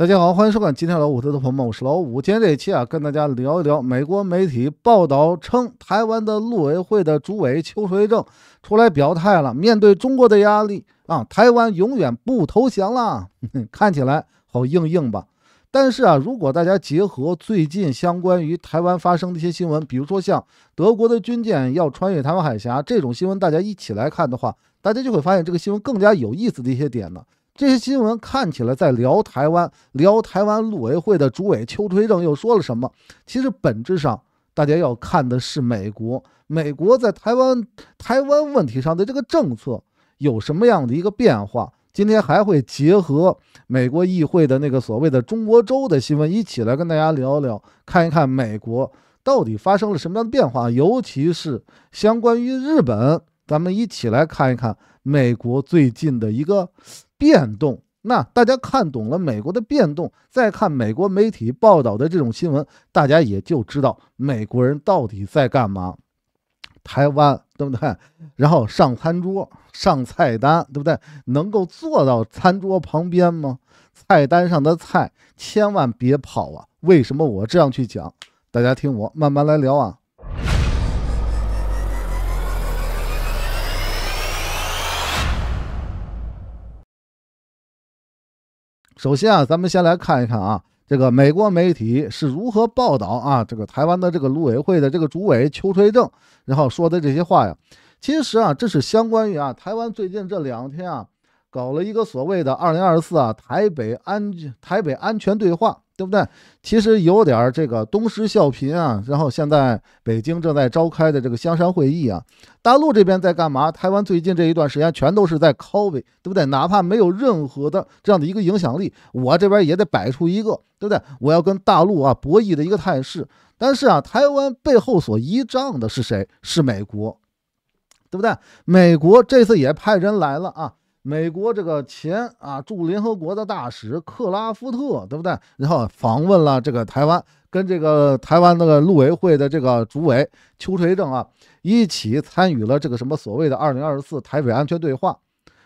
大家好，欢迎收看今天老五的朋友们，我是老五。今天这一期啊，跟大家聊一聊美国媒体报道称，台湾的陆委会的主委邱垂正出来表态了，面对中国的压力啊，台湾永远不投降了。看起来好硬硬吧？但是啊，如果大家结合最近相关于台湾发生的一些新闻，比如说像德国的军舰要穿越台湾海峡这种新闻，大家一起来看的话，大家就会发现这个新闻更加有意思的一些点呢。这些新闻看起来在聊台湾，聊台湾陆委会的主委邱垂正又说了什么？其实本质上，大家要看的是美国，美国在台湾台湾问题上的这个政策有什么样的一个变化。今天还会结合美国议会的那个所谓的“中国周”的新闻一起来跟大家聊聊，看一看美国到底发生了什么样的变化，尤其是相关于日本，咱们一起来看一看。美国最近的一个变动，那大家看懂了美国的变动，再看美国媒体报道的这种新闻，大家也就知道美国人到底在干嘛。台湾对不对？然后上餐桌、上菜单对不对？能够坐到餐桌旁边吗？菜单上的菜千万别跑啊！为什么我这样去讲？大家听我慢慢来聊啊。首先啊，咱们先来看一看啊，这个美国媒体是如何报道啊，这个台湾的这个陆委会的这个主委邱垂正，然后说的这些话呀。其实啊，这是相关于啊，台湾最近这两天啊。搞了一个所谓的“二零二四”啊，台北安台北安全对话，对不对？其实有点这个东施效颦啊。然后现在北京正在召开的这个香山会议啊，大陆这边在干嘛？台湾最近这一段时间全都是在 copy，对不对？哪怕没有任何的这样的一个影响力，我这边也得摆出一个，对不对？我要跟大陆啊博弈的一个态势。但是啊，台湾背后所依仗的是谁？是美国，对不对？美国这次也派人来了啊。美国这个前啊驻联合国的大使克拉夫特，对不对？然后访问了这个台湾，跟这个台湾那个陆委会的这个主委邱垂正啊一起参与了这个什么所谓的“二零二四台北安全对话”，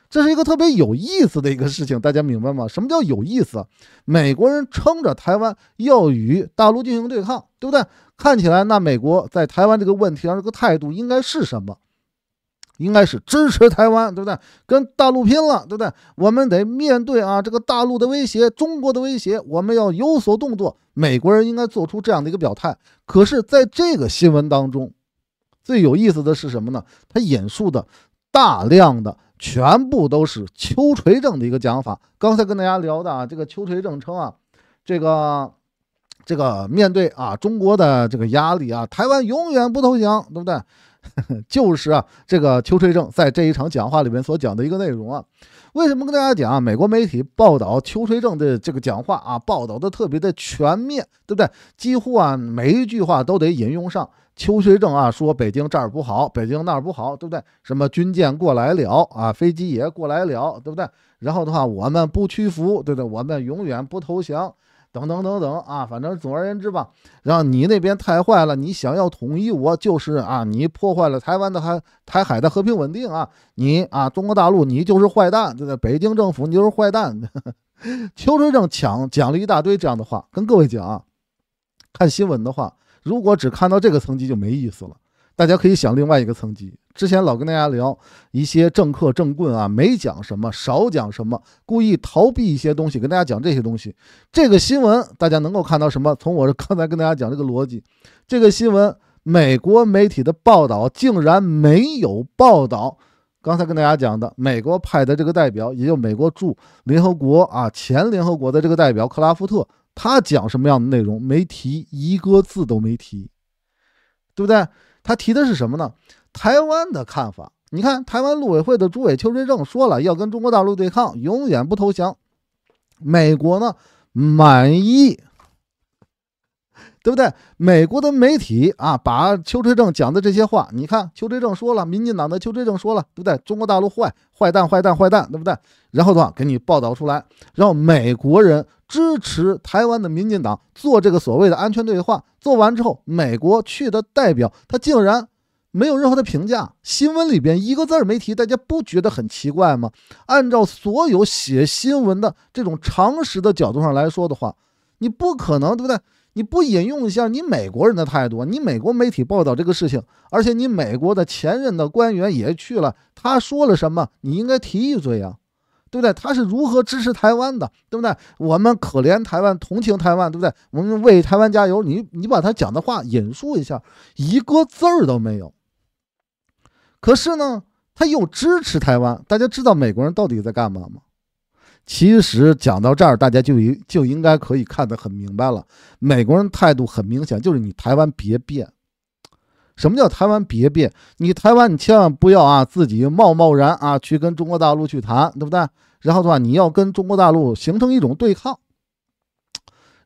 这是一个特别有意思的一个事情，大家明白吗？什么叫有意思？美国人撑着台湾要与大陆进行对抗，对不对？看起来那美国在台湾这个问题上这个态度应该是什么？应该是支持台湾，对不对？跟大陆拼了，对不对？我们得面对啊这个大陆的威胁，中国的威胁，我们要有所动作。美国人应该做出这样的一个表态。可是，在这个新闻当中，最有意思的是什么呢？他引述的大量的全部都是邱垂正的一个讲法。刚才跟大家聊的啊，这个邱垂正称啊，这个这个面对啊中国的这个压力啊，台湾永远不投降，对不对？就是啊，这个邱垂正，在这一场讲话里面所讲的一个内容啊，为什么跟大家讲啊？美国媒体报道邱垂正的这个讲话啊，报道的特别的全面，对不对？几乎啊，每一句话都得引用上。邱垂正啊说北京这儿不好，北京那儿不好，对不对？什么军舰过来了啊，飞机也过来了，对不对？然后的话，我们不屈服，对不对？我们永远不投降。等等等等啊，反正总而言之吧，让你那边太坏了，你想要统一我就是啊，你破坏了台湾的海、台海的和平稳定啊，你啊，中国大陆你就是坏蛋，就在北京政府你就是坏蛋。邱水正讲讲了一大堆这样的话，跟各位讲啊，看新闻的话，如果只看到这个层级就没意思了，大家可以想另外一个层级。之前老跟大家聊一些政客政棍啊，没讲什么，少讲什么，故意逃避一些东西，跟大家讲这些东西。这个新闻大家能够看到什么？从我刚才跟大家讲这个逻辑，这个新闻美国媒体的报道竟然没有报道刚才跟大家讲的美国派的这个代表，也就美国驻联合国啊前联合国的这个代表克拉夫特，他讲什么样的内容？没提一个字都没提，对不对？他提的是什么呢？台湾的看法，你看台湾陆委会的主委邱垂正说了，要跟中国大陆对抗，永远不投降。美国呢满意，对不对？美国的媒体啊，把邱垂正讲的这些话，你看邱垂正说了，民进党的邱垂正说了，对不对？中国大陆坏，坏蛋，坏蛋，坏蛋，对不对？然后的话给你报道出来，让美国人支持台湾的民进党做这个所谓的安全对话。做完之后，美国去的代表他竟然。没有任何的评价，新闻里边一个字儿没提，大家不觉得很奇怪吗？按照所有写新闻的这种常识的角度上来说的话，你不可能，对不对？你不引用一下你美国人的态度，你美国媒体报道这个事情，而且你美国的前任的官员也去了，他说了什么？你应该提一嘴呀，对不对？他是如何支持台湾的，对不对？我们可怜台湾，同情台湾，对不对？我们为台湾加油，你你把他讲的话引述一下，一个字儿都没有。可是呢，他又支持台湾。大家知道美国人到底在干嘛吗？其实讲到这儿，大家就应就应该可以看得很明白了。美国人态度很明显，就是你台湾别变。什么叫台湾别变？你台湾，你千万不要啊，自己贸贸然啊去跟中国大陆去谈，对不对？然后的话，你要跟中国大陆形成一种对抗。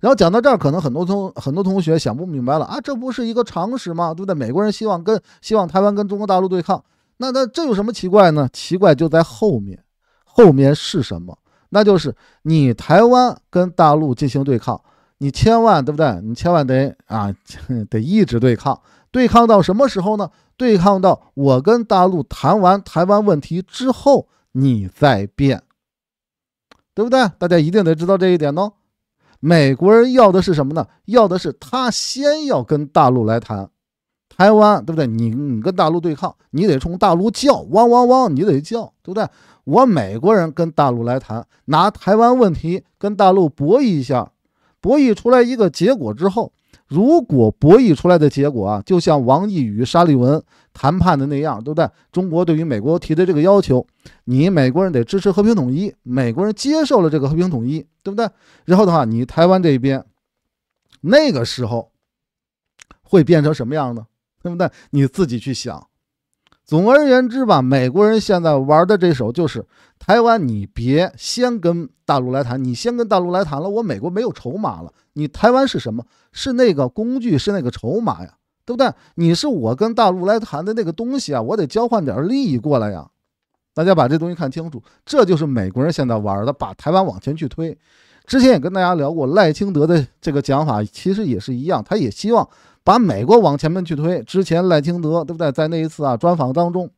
然后讲到这儿，可能很多同很多同学想不明白了啊，这不是一个常识吗？对不对？美国人希望跟希望台湾跟中国大陆对抗，那那这有什么奇怪呢？奇怪就在后面，后面是什么？那就是你台湾跟大陆进行对抗，你千万对不对？你千万得啊 得一直对抗，对抗到什么时候呢？对抗到我跟大陆谈完台湾问题之后，你再变，对不对？大家一定得知道这一点哦。美国人要的是什么呢？要的是他先要跟大陆来谈，台湾对不对？你你跟大陆对抗，你得冲大陆叫，汪汪汪，你得叫，对不对？我美国人跟大陆来谈，拿台湾问题跟大陆博弈一下，博弈出来一个结果之后，如果博弈出来的结果啊，就像王毅与沙利文。谈判的那样，对不对？中国对于美国提的这个要求，你美国人得支持和平统一，美国人接受了这个和平统一，对不对？然后的话，你台湾这边，那个时候会变成什么样呢？对不对？你自己去想。总而言之吧，美国人现在玩的这手就是：台湾，你别先跟大陆来谈，你先跟大陆来谈了，我美国没有筹码了。你台湾是什么？是那个工具，是那个筹码呀。对不对？你是我跟大陆来谈的那个东西啊，我得交换点利益过来呀。大家把这东西看清楚，这就是美国人现在玩的，把台湾往前去推。之前也跟大家聊过赖清德的这个讲法，其实也是一样，他也希望把美国往前面去推。之前赖清德对不对？在那一次啊专访当中，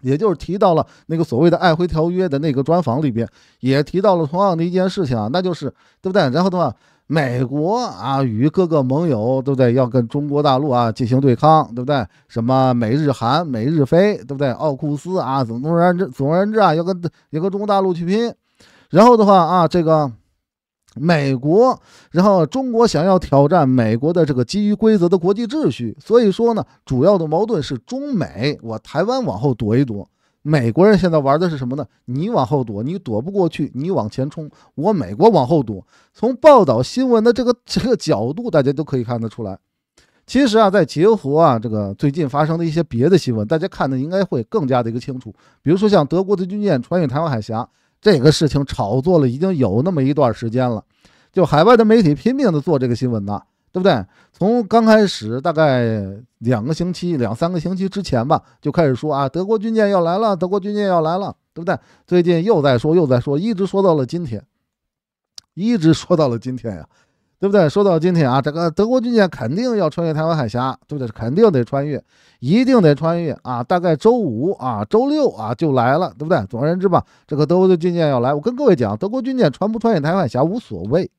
也就是提到了那个所谓的爱辉条约的那个专访里边，也提到了同样的一件事情啊，那就是对不对？然后的话。美国啊，与各个盟友都在要跟中国大陆啊进行对抗，对不对？什么美日韩、美日菲，对不对？奥库斯啊，总而言之，总而言之啊，要跟要跟中国大陆去拼。然后的话啊，这个美国，然后中国想要挑战美国的这个基于规则的国际秩序，所以说呢，主要的矛盾是中美。我台湾往后躲一躲。美国人现在玩的是什么呢？你往后躲，你躲不过去，你往前冲，我美国往后躲。从报道新闻的这个这个角度，大家都可以看得出来。其实啊，在结合啊这个最近发生的一些别的新闻，大家看的应该会更加的一个清楚。比如说像德国的军舰穿越台湾海峡这个事情，炒作了已经有那么一段时间了，就海外的媒体拼命的做这个新闻呢。对不对？从刚开始大概两个星期、两三个星期之前吧，就开始说啊，德国军舰要来了，德国军舰要来了，对不对？最近又在说，又在说，一直说到了今天，一直说到了今天呀，对不对？说到今天啊，这个德国军舰肯定要穿越台湾海峡，对不对？肯定得穿越，一定得穿越啊！大概周五啊、周六啊就来了，对不对？总而言之吧，这个德国的军舰要来，我跟各位讲，德国军舰穿不穿越台湾海峡无所谓。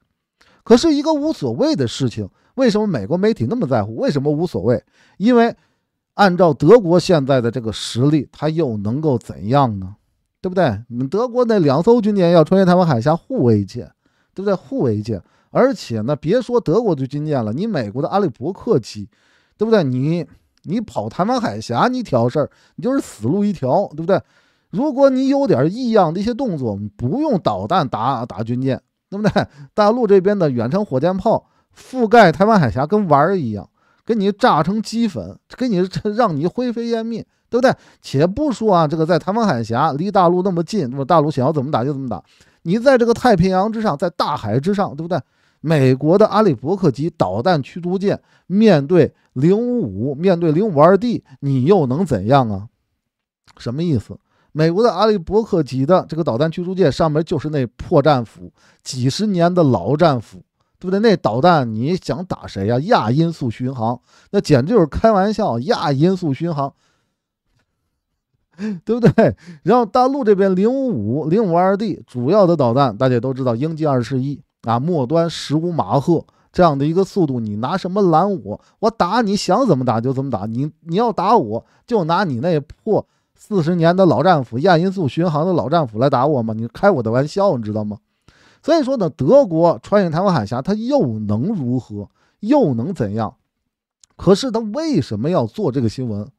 可是，一个无所谓的事情，为什么美国媒体那么在乎？为什么无所谓？因为按照德国现在的这个实力，他又能够怎样呢？对不对？你德国那两艘军舰要穿越台湾海峡，护卫舰，对不对？护卫舰，而且呢，别说德国的军舰了，你美国的阿利伯克级，对不对？你你跑台湾海峡，你挑事儿，你就是死路一条，对不对？如果你有点异样的一些动作，我们不用导弹打打军舰。对不对？大陆这边的远程火箭炮覆盖台湾海峡，跟玩儿一样，给你炸成齑粉，给你 让你灰飞烟灭，对不对？且不说啊，这个在台湾海峡离大陆那么近，那么大陆想要怎么打就怎么打。你在这个太平洋之上，在大海之上，对不对？美国的阿里伯克级导弹驱逐舰面对零五五，面对零五二 D，你又能怎样啊？什么意思？美国的阿利伯克级的这个导弹驱逐舰上面就是那破战斧，几十年的老战斧，对不对？那导弹你想打谁呀？亚音速巡航，那简直就是开玩笑！亚音速巡航，对不对？然后大陆这边零五五、零五二 D 主要的导弹，大家都知道鹰击二十一啊，末端十五马赫这样的一个速度，你拿什么拦我？我打你想怎么打就怎么打，你你要打我就拿你那破。四十年的老战俘，亚音速巡航的老战斧来打我吗？你开我的玩笑，你知道吗？所以说呢，德国穿越台湾海峡，它又能如何，又能怎样？可是他为什么要做这个新闻？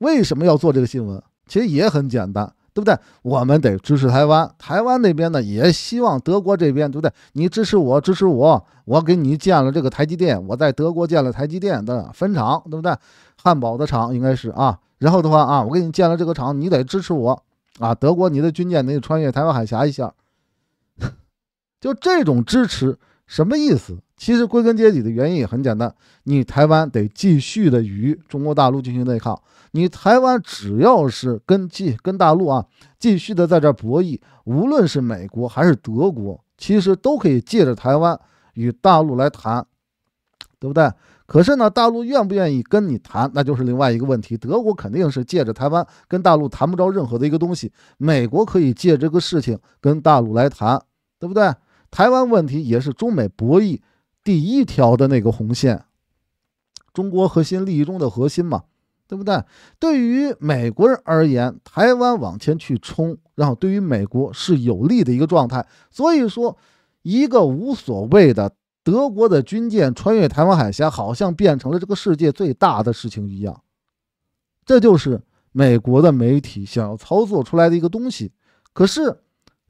为什么要做这个新闻？其实也很简单。对不对？我们得支持台湾，台湾那边呢也希望德国这边，对不对？你支持我，支持我，我给你建了这个台积电，我在德国建了台积电的分厂，对不对？汉堡的厂应该是啊。然后的话啊，我给你建了这个厂，你得支持我啊。德国，你的军舰得穿越台湾海峡一下，就这种支持什么意思？其实归根结底的原因也很简单，你台湾得继续的与中国大陆进行对抗。你台湾只要是跟继跟大陆啊继续的在这博弈，无论是美国还是德国，其实都可以借着台湾与大陆来谈，对不对？可是呢，大陆愿不愿意跟你谈，那就是另外一个问题。德国肯定是借着台湾跟大陆谈不着任何的一个东西，美国可以借这个事情跟大陆来谈，对不对？台湾问题也是中美博弈。第一条的那个红线，中国核心利益中的核心嘛，对不对？对于美国人而言，台湾往前去冲，然后对于美国是有利的一个状态。所以说，一个无所谓的德国的军舰穿越台湾海峡，好像变成了这个世界最大的事情一样。这就是美国的媒体想要操作出来的一个东西。可是。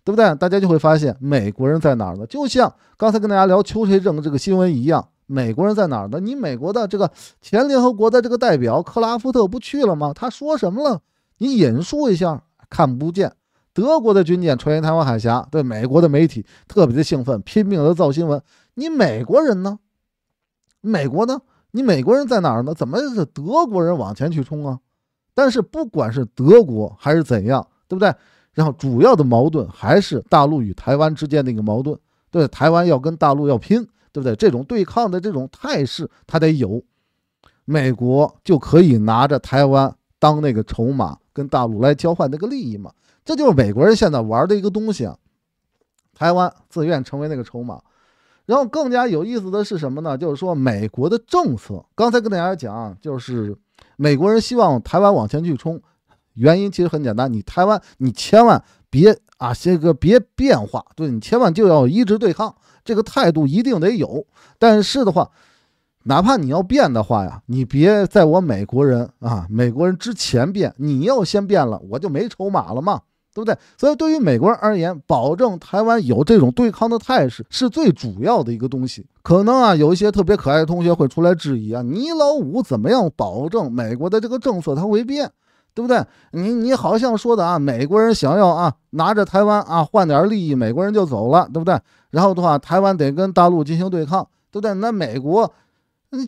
对不对？大家就会发现美国人在哪儿呢？就像刚才跟大家聊秋水的这个新闻一样，美国人在哪儿呢？你美国的这个前联合国的这个代表克拉夫特不去了吗？他说什么了？你引述一下。看不见德国的军舰穿越台湾海峡，对美国的媒体特别的兴奋，拼命的造新闻。你美国人呢？美国呢？你美国人在哪儿呢？怎么是德国人往前去冲啊？但是不管是德国还是怎样，对不对？然后主要的矛盾还是大陆与台湾之间的一个矛盾，对台湾要跟大陆要拼，对不对？这种对抗的这种态势，它得有，美国就可以拿着台湾当那个筹码，跟大陆来交换那个利益嘛。这就是美国人现在玩的一个东西啊，台湾自愿成为那个筹码。然后更加有意思的是什么呢？就是说美国的政策，刚才跟大家讲，就是美国人希望台湾往前去冲。原因其实很简单，你台湾，你千万别啊，这个别变化，对你千万就要一直对抗，这个态度一定得有。但是的话，哪怕你要变的话呀，你别在我美国人啊，美国人之前变，你要先变了，我就没筹码了嘛，对不对？所以对于美国人而言，保证台湾有这种对抗的态势是最主要的一个东西。可能啊，有一些特别可爱的同学会出来质疑啊，你老五怎么样保证美国的这个政策它会变？对不对？你你好像说的啊，美国人想要啊，拿着台湾啊换点利益，美国人就走了，对不对？然后的话，台湾得跟大陆进行对抗，对不对？那美国，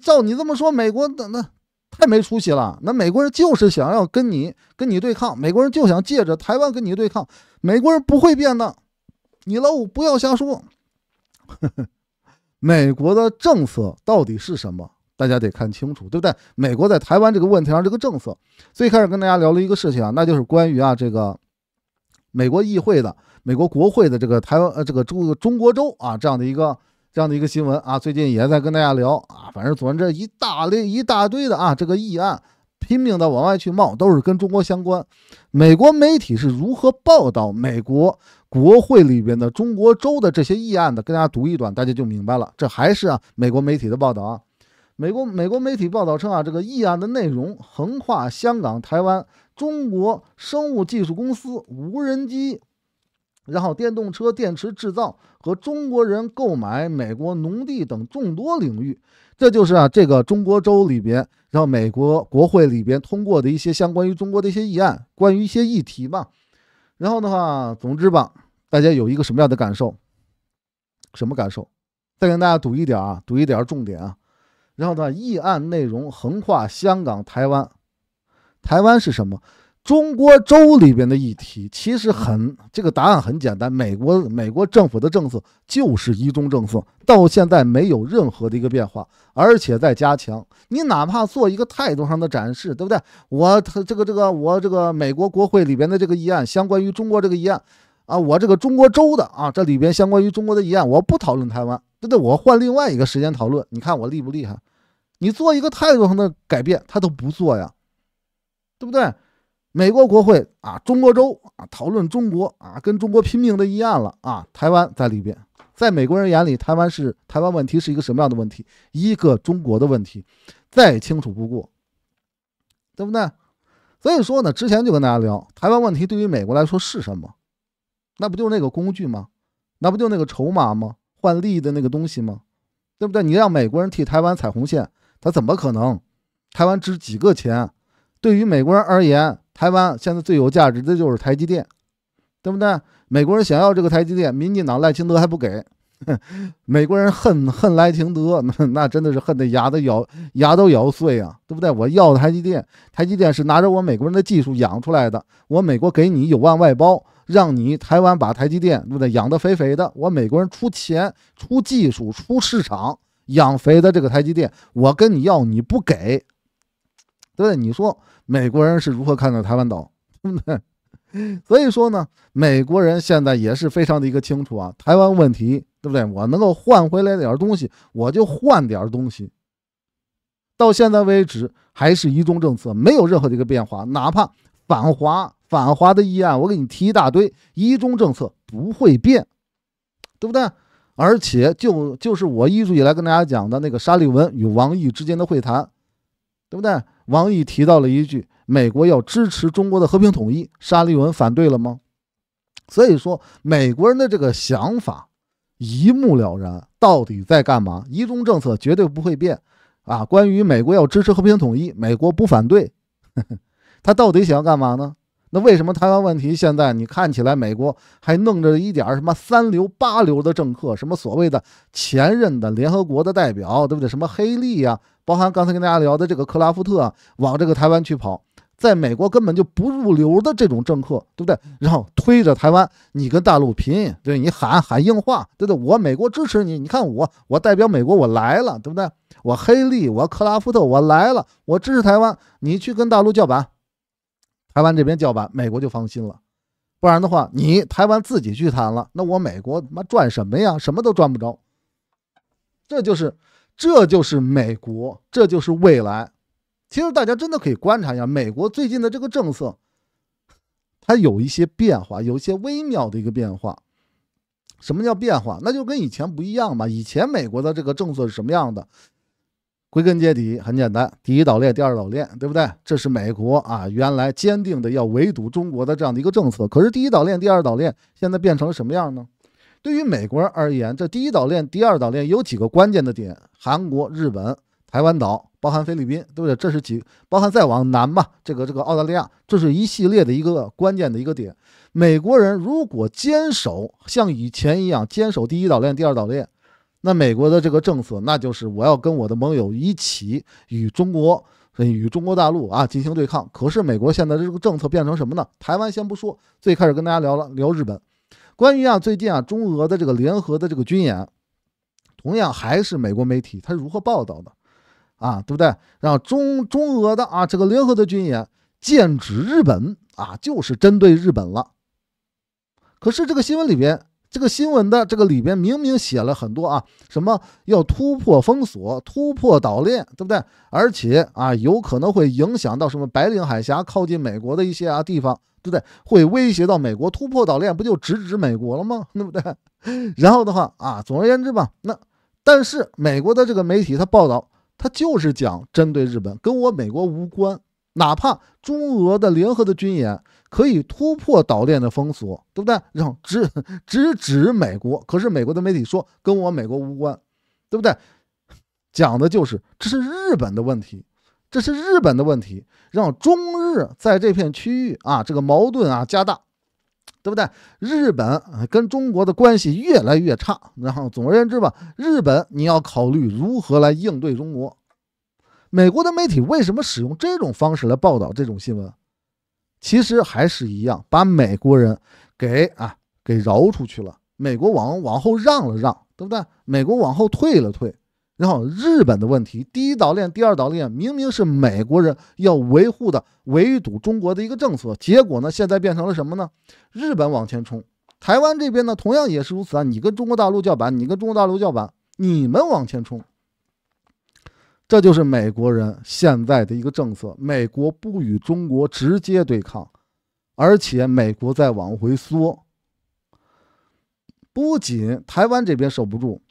照你这么说，美国那那太没出息了。那美国人就是想要跟你跟你对抗，美国人就想借着台湾跟你对抗，美国人不会变的。你老五不要瞎说，美国的政策到底是什么？大家得看清楚，对不对？美国在台湾这个问题上这个政策，最开始跟大家聊了一个事情啊，那就是关于啊这个美国议会的、美国国会的这个台湾呃这个中中国州啊这样的一个这样的一个新闻啊，最近也在跟大家聊啊，反正总之这一大类一大堆的啊这个议案拼命的往外去冒，都是跟中国相关。美国媒体是如何报道美国国会里边的中国州的这些议案的？跟大家读一段，大家就明白了。这还是啊美国媒体的报道啊。美国美国媒体报道称啊，这个议案的内容横跨香港、台湾、中国生物技术公司、无人机，然后电动车电池制造和中国人购买美国农地等众多领域。这就是啊，这个中国州里边，然后美国国会里边通过的一些相关于中国的一些议案，关于一些议题吧。然后的话，总之吧，大家有一个什么样的感受？什么感受？再跟大家读一点啊，读一点重点啊。然后呢？议案内容横跨香港、台湾。台湾是什么？中国州里边的议题，其实很这个答案很简单。美国美国政府的政策就是“一中”政策，到现在没有任何的一个变化，而且在加强。你哪怕做一个态度上的展示，对不对？我这个这个我这个美国国会里边的这个议案，相关于中国这个议案啊，我这个中国州的啊，这里边相关于中国的议案，我不讨论台湾。真对，我换另外一个时间讨论。你看我厉不厉害？你做一个态度上的改变，他都不做呀，对不对？美国国会啊，中国州啊，讨论中国啊，跟中国拼命的议案了啊，台湾在里边。在美国人眼里，台湾是台湾问题是一个什么样的问题？一个中国的问题，再清楚不过，对不对？所以说呢，之前就跟大家聊，台湾问题对于美国来说是什么？那不就是那个工具吗？那不就那个筹码吗？换利益的那个东西吗？对不对？你让美国人替台湾踩红线，他怎么可能？台湾值几个钱？对于美国人而言，台湾现在最有价值的就是台积电，对不对？美国人想要这个台积电，民进党赖清德还不给。美国人恨恨赖清德，那那真的是恨得牙都咬，牙都咬碎啊，对不对？我要台积电，台积电是拿着我美国人的技术养出来的，我美国给你有望外包。让你台湾把台积电对不对养得肥肥的，我美国人出钱、出技术、出市场养肥的这个台积电，我跟你要你不给，对不对？你说美国人是如何看待台湾岛，对不对？所以说呢，美国人现在也是非常的一个清楚啊，台湾问题对不对？我能够换回来点东西，我就换点东西。到现在为止，还是一中政策，没有任何的一个变化，哪怕反华。反华的议案，我给你提一大堆，一中政策不会变，对不对？而且就就是我一直以来跟大家讲的那个沙利文与王毅之间的会谈，对不对？王毅提到了一句，美国要支持中国的和平统一，沙利文反对了吗？所以说，美国人的这个想法一目了然，到底在干嘛？一中政策绝对不会变啊！关于美国要支持和平统一，美国不反对，他到底想要干嘛呢？那为什么台湾问题现在你看起来美国还弄着一点什么三流八流的政客，什么所谓的前任的联合国的代表，对不对？什么黑利呀，包含刚才跟大家聊的这个克拉夫特，往这个台湾去跑，在美国根本就不入流的这种政客，对不对？然后推着台湾，你跟大陆拼，对你喊喊硬话，对不对？我美国支持你，你看我，我代表美国，我来了，对不对？我黑利，我克拉夫特，我来了，我支持台湾，你去跟大陆叫板。台湾这边叫板，美国就放心了，不然的话，你台湾自己去谈了，那我美国他妈赚什么呀？什么都赚不着。这就是，这就是美国，这就是未来。其实大家真的可以观察一下，美国最近的这个政策，它有一些变化，有一些微妙的一个变化。什么叫变化？那就跟以前不一样嘛。以前美国的这个政策是什么样的？归根结底很简单，第一岛链、第二岛链，对不对？这是美国啊，原来坚定的要围堵中国的这样的一个政策。可是，第一岛链、第二岛链现在变成了什么样呢？对于美国人而言，这第一岛链、第二岛链有几个关键的点：韩国、日本、台湾岛，包含菲律宾，对不对？这是几？包含再往南嘛，这个这个澳大利亚，这是一系列的一个关键的一个点。美国人如果坚守像以前一样坚守第一岛链、第二岛链。那美国的这个政策，那就是我要跟我的盟友一起与中国、与中国大陆啊进行对抗。可是美国现在的这个政策变成什么呢？台湾先不说，最开始跟大家聊了聊日本。关于啊，最近啊，中俄的这个联合的这个军演，同样还是美国媒体他如何报道的啊，对不对？让中中俄的啊这个联合的军演，剑指日本啊，就是针对日本了。可是这个新闻里边。这个新闻的这个里边明明写了很多啊，什么要突破封锁、突破岛链，对不对？而且啊，有可能会影响到什么白令海峡靠近美国的一些啊地方，对不对？会威胁到美国，突破岛链不就直指美国了吗？对不对？然后的话啊，总而言之吧，那但是美国的这个媒体他报道，他就是讲针对日本，跟我美国无关，哪怕中俄的联合的军演。可以突破岛链的封锁，对不对？然后直直指美国。可是美国的媒体说跟我美国无关，对不对？讲的就是这是日本的问题，这是日本的问题，让中日在这片区域啊这个矛盾啊加大，对不对？日本跟中国的关系越来越差。然后总而言之吧，日本你要考虑如何来应对中国。美国的媒体为什么使用这种方式来报道这种新闻？其实还是一样，把美国人给啊给饶出去了，美国往往后让了让，对不对？美国往后退了退，然后日本的问题，第一岛链、第二岛链，明明是美国人要维护的、围堵中国的一个政策，结果呢，现在变成了什么呢？日本往前冲，台湾这边呢，同样也是如此啊！你跟中国大陆叫板，你跟中国大陆叫板，你们往前冲。这就是美国人现在的一个政策：美国不与中国直接对抗，而且美国在往回缩。不仅台湾这边守不住，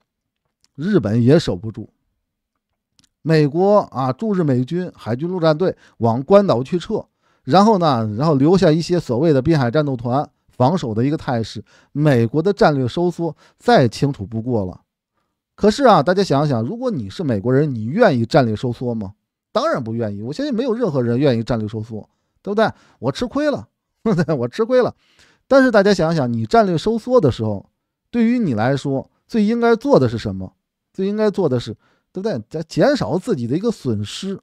日本也守不住。美国啊，驻日美军、海军陆战队往关岛去撤，然后呢，然后留下一些所谓的滨海战斗团防守的一个态势。美国的战略收缩再清楚不过了。可是啊，大家想想，如果你是美国人，你愿意战略收缩吗？当然不愿意。我相信没有任何人愿意战略收缩，对不对？我吃亏了，对不对？我吃亏了。但是大家想想，你战略收缩的时候，对于你来说最应该做的是什么？最应该做的是，对不对？在减少自己的一个损失，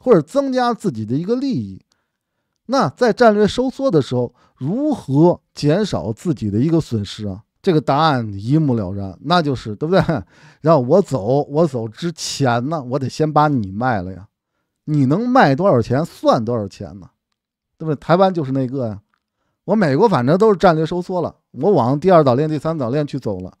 或者增加自己的一个利益。那在战略收缩的时候，如何减少自己的一个损失啊？这个答案一目了然，那就是对不对？然 后我走，我走之前呢，我得先把你卖了呀！你能卖多少钱，算多少钱呢？对不对？台湾就是那个呀。我美国反正都是战略收缩了，我往第二岛链、第三岛链去走了。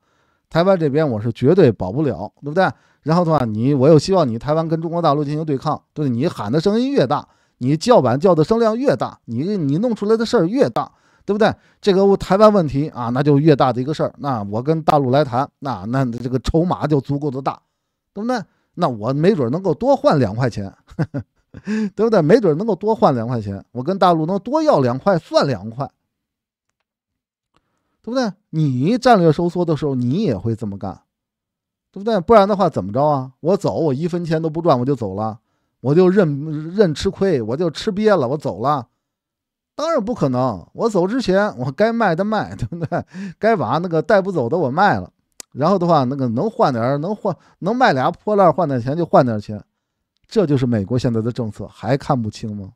台湾这边我是绝对保不了，对不对？然后的话，你我又希望你台湾跟中国大陆进行对抗，对你喊的声音越大，你叫板叫的声量越大，你你弄出来的事儿越大。对不对？这个台湾问题啊，那就越大的一个事儿。那我跟大陆来谈，那那这个筹码就足够的大，对不对？那我没准能够多换两块钱，对不对？没准能够多换两块钱，我跟大陆能多要两块算两块，对不对？你战略收缩的时候，你也会这么干，对不对？不然的话怎么着啊？我走，我一分钱都不赚，我就走了，我就认认吃亏，我就吃瘪了，我走了。当然不可能！我走之前，我该卖的卖，对不对？该把那个带不走的我卖了，然后的话，那个能换点能换能卖俩破烂换点钱就换点钱。这就是美国现在的政策，还看不清吗？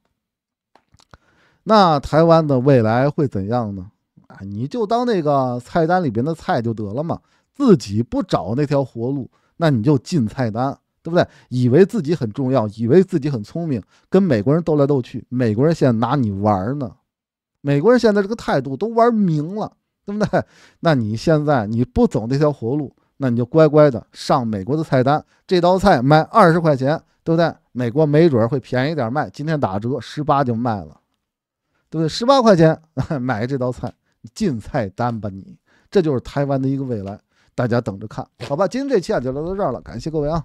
那台湾的未来会怎样呢？啊，你就当那个菜单里边的菜就得了嘛，自己不找那条活路，那你就进菜单。对不对？以为自己很重要，以为自己很聪明，跟美国人斗来斗去，美国人现在拿你玩呢。美国人现在这个态度都玩明了，对不对？那你现在你不走这条活路，那你就乖乖的上美国的菜单，这道菜卖二十块钱，对不对？美国没准会便宜点卖，今天打折十八就卖了，对不对？十八块钱 买这道菜，你进菜单吧，你这就是台湾的一个未来，大家等着看好吧。今天这期啊就聊到这儿了，感谢各位啊。